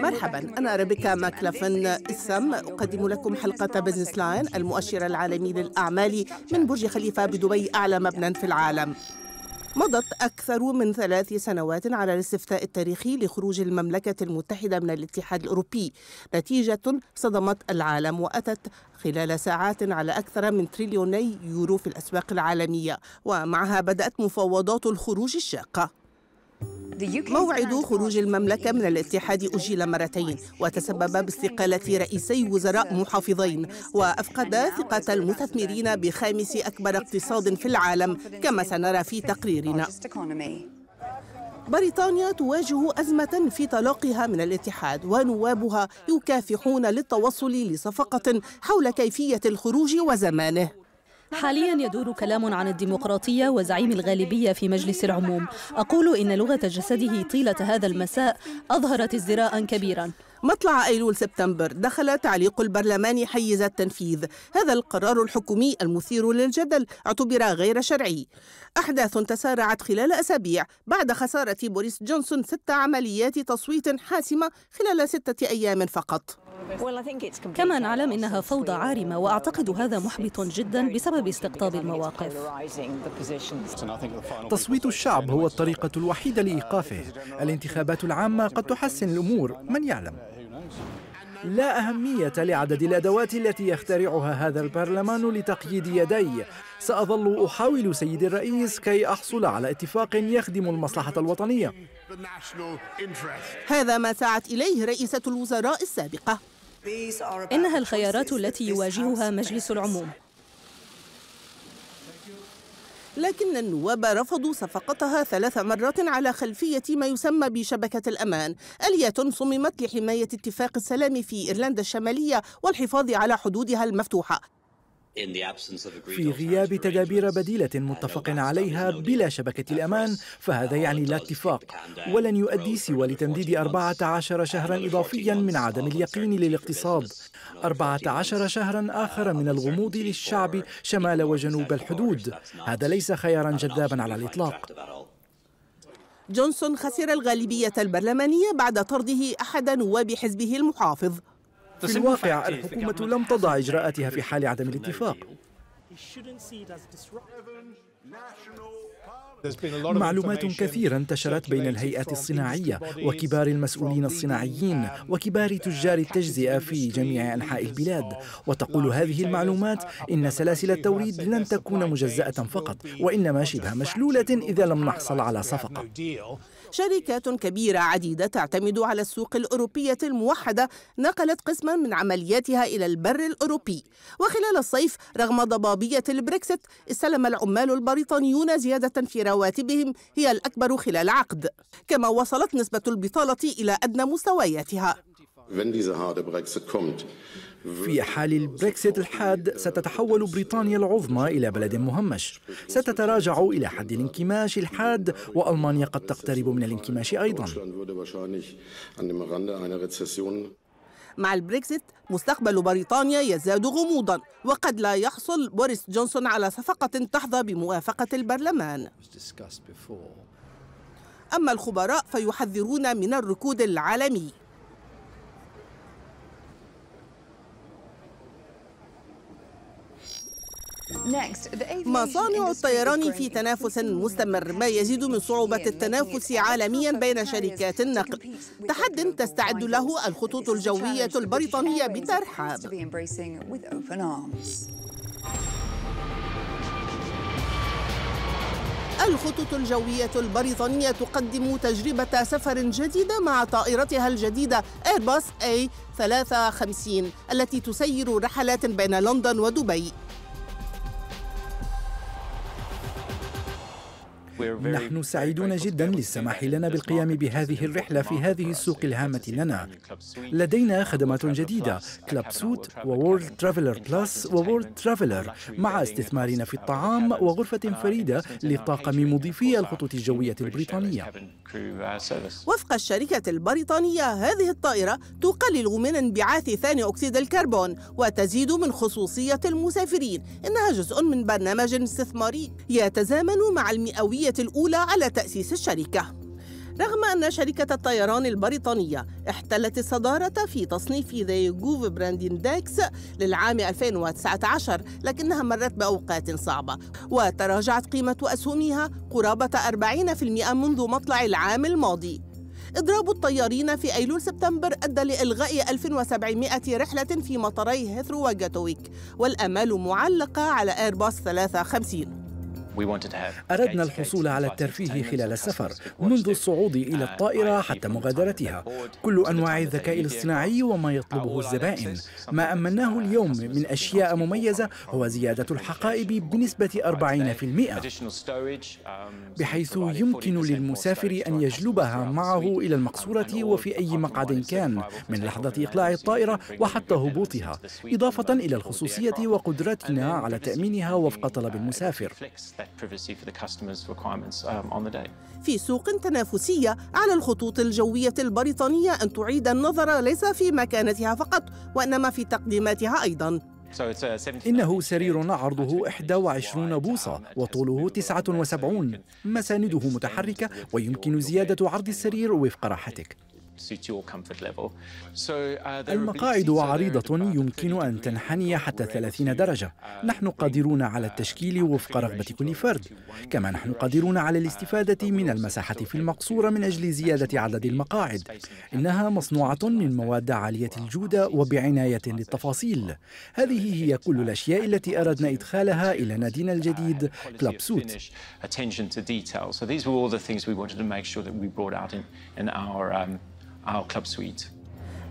مرحبا أنا ريبيكا ماكلافن إسم أقدم لكم حلقة بزنس لاين المؤشر العالمي للأعمال من برج خليفة بدبي أعلى مبنى في العالم مضت أكثر من ثلاث سنوات على الاستفتاء التاريخي لخروج المملكة المتحدة من الاتحاد الأوروبي نتيجة صدمت العالم وأتت خلال ساعات على أكثر من تريليوني يورو في الأسواق العالمية ومعها بدأت مفاوضات الخروج الشاقة موعد خروج المملكة من الاتحاد أجيل مرتين وتسبب باستقالة رئيسي وزراء محافظين وأفقد ثقة المستثمرين بخامس أكبر اقتصاد في العالم كما سنرى في تقريرنا بريطانيا تواجه أزمة في طلاقها من الاتحاد ونوابها يكافحون للتوصل لصفقة حول كيفية الخروج وزمانه حاليا يدور كلام عن الديمقراطية وزعيم الغالبية في مجلس العموم أقول إن لغة جسده طيلة هذا المساء أظهرت ازدراء كبيرا مطلع أيلول سبتمبر دخل تعليق البرلمان حيز التنفيذ هذا القرار الحكومي المثير للجدل اعتبر غير شرعي أحداث تسارعت خلال أسابيع بعد خسارة بوريس جونسون ست عمليات تصويت حاسمة خلال ستة أيام فقط كما نعلم انها فوضى عارمه واعتقد هذا محبط جدا بسبب استقطاب المواقف تصويت الشعب هو الطريقه الوحيده لايقافه الانتخابات العامه قد تحسن الامور من يعلم لا أهمية لعدد الأدوات التي يخترعها هذا البرلمان لتقييد يدي سأظل أحاول سيدي الرئيس كي أحصل على اتفاق يخدم المصلحة الوطنية هذا ما سعت إليه رئيسة الوزراء السابقة إنها الخيارات التي يواجهها مجلس العموم لكن النواب رفضوا صفقتها ثلاث مرات على خلفية ما يسمى بشبكة الأمان ألية صممت لحماية اتفاق السلام في إيرلندا الشمالية والحفاظ على حدودها المفتوحة في غياب تدابير بديلة متفق عليها بلا شبكة الأمان فهذا يعني لا اتفاق ولن يؤدي سوى لتمديد 14 شهرا إضافيا من عدم اليقين للاقتصاد 14 شهرا آخر من الغموض للشعب شمال وجنوب الحدود هذا ليس خيارا جذابا على الإطلاق جونسون خسر الغالبية البرلمانية بعد طرده أحد نواب حزبه المحافظ في الواقع الحكومة لم تضع إجراءاتها في حال عدم الاتفاق معلومات كثيرة انتشرت بين الهيئات الصناعية وكبار المسؤولين الصناعيين وكبار تجار التجزئة في جميع أنحاء البلاد وتقول هذه المعلومات إن سلاسل التوريد لن تكون مجزأة فقط وإنما شبه مشلولة إذا لم نحصل على صفقة شركات كبيرة عديدة تعتمد على السوق الأوروبية الموحدة نقلت قسما من عملياتها إلى البر الأوروبي وخلال الصيف رغم ضبابية البريكسيت استلم العمال البر البريطانيون زيادة في رواتبهم هي الأكبر خلال عقد كما وصلت نسبة البطالة إلى أدنى مستوياتها في حال البريكسيت الحاد ستتحول بريطانيا العظمى إلى بلد مهمش ستتراجع إلى حد الانكماش الحاد وألمانيا قد تقترب من الانكماش أيضا مع البريكزيت مستقبل بريطانيا يزداد غموضا وقد لا يحصل بوريس جونسون على صفقة تحظى بموافقة البرلمان أما الخبراء فيحذرون من الركود العالمي مصانع الطيران في تنافس مستمر ما يزيد من صعوبة التنافس عالميا بين شركات النقل تحد تستعد له الخطوط الجوية البريطانية بترحاب الخطوط الجوية البريطانية تقدم تجربة سفر جديدة مع طائرتها الجديدة Airbus a 53 التي تسير رحلات بين لندن ودبي نحن سعيدون جدا للسماح لنا بالقيام بهذه الرحلة في هذه السوق الهامة لنا لدينا خدمات جديدة كلاب سوت وورلد ترافلر بلس وورلد ترافلر مع استثمارنا في الطعام وغرفة فريدة لطاقم مضيفي الخطوط الجوية البريطانية uh, وفق الشركة البريطانية هذه الطائرة تقلل من انبعاث ثاني أكسيد الكربون وتزيد من خصوصية المسافرين إنها جزء من برنامج استثماري يتزامن مع المئوية الأولى على تأسيس الشركة رغم أن شركة الطيران البريطانية احتلت الصدارة في تصنيف ذا جوف براند اندكس للعام 2019 لكنها مرت بأوقات صعبة وتراجعت قيمة أسهمها قرابة 40% منذ مطلع العام الماضي إضراب الطيارين في أيلول سبتمبر أدى لإلغاء 1700 رحلة في مطاري هيثرو وجاتويك والآمال معلقة على إيرباص 350 أردنا الحصول على الترفيه خلال السفر منذ الصعود إلى الطائرة حتى مغادرتها كل أنواع الذكاء الاصطناعي وما يطلبه الزبائن ما أمناه اليوم من أشياء مميزة هو زيادة الحقائب بنسبة 40% بحيث يمكن للمسافر أن يجلبها معه إلى المقصورة وفي أي مقعد كان من لحظة إقلاع الطائرة وحتى هبوطها إضافة إلى الخصوصية وقدرتنا على تأمينها وفق طلب المسافر Um, في سوق تنافسية على الخطوط الجوية البريطانية أن تعيد النظر ليس في مكانتها فقط وإنما في تقديماتها أيضاً uh, إنه سرير عرضه 21 بوصة وطوله 79 مسانده متحركة ويمكن زيادة عرض السرير وفق راحتك Uh, المقاعد uh, عريضة يمكن أن تنحني حتى 30 درجة uh, نحن قادرون على التشكيل وفق رغبة كل فرد كما نحن قادرون على الاستفادة من المساحة في المقصورة من أجل زيادة عدد المقاعد إنها مصنوعة من مواد عالية الجودة وبعناية للتفاصيل هذه هي كل الأشياء التي أردنا إدخالها إلى نادينا الجديد كلاب سوت attention to detail. So these were all the things we wanted to make sure that we brought out in, in our um, our club suite.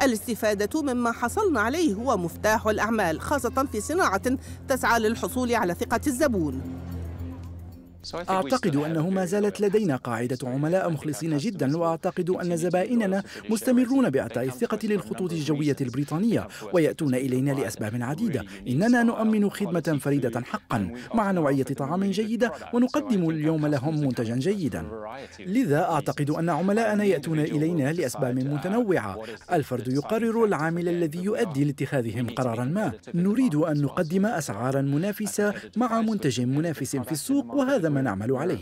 الاستفادة مما حصلنا عليه هو مفتاح الأعمال خاصة في صناعة تسعى للحصول على ثقة الزبون أعتقد أنه ما زالت لدينا قاعدة عملاء مخلصين جدا وأعتقد أن زبائننا مستمرون بإعطاء الثقة للخطوط الجوية البريطانية ويأتون إلينا لأسباب عديدة إننا نؤمن خدمة فريدة حقا مع نوعية طعام جيدة ونقدم اليوم لهم منتجا جيدا لذا أعتقد أن عملاءنا يأتون إلينا لأسباب متنوعة الفرد يقرر العامل الذي يؤدي لاتخاذهم قرارا ما نريد أن نقدم أسعارا منافسة مع منتج منافس في السوق وهذا ما نعمل عليه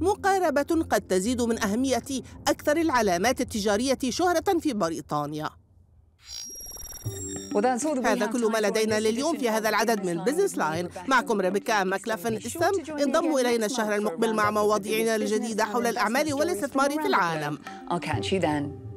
مقاربة قد تزيد من أهمية أكثر العلامات التجارية شهرة في بريطانيا هذا كل ما لدينا لليوم في هذا العدد من بزنس لاين معكم ريبيكا ماكلافن استم انضموا إلينا الشهر المقبل مع مواضيعنا الجديدة حول الأعمال والاستثمار في العالم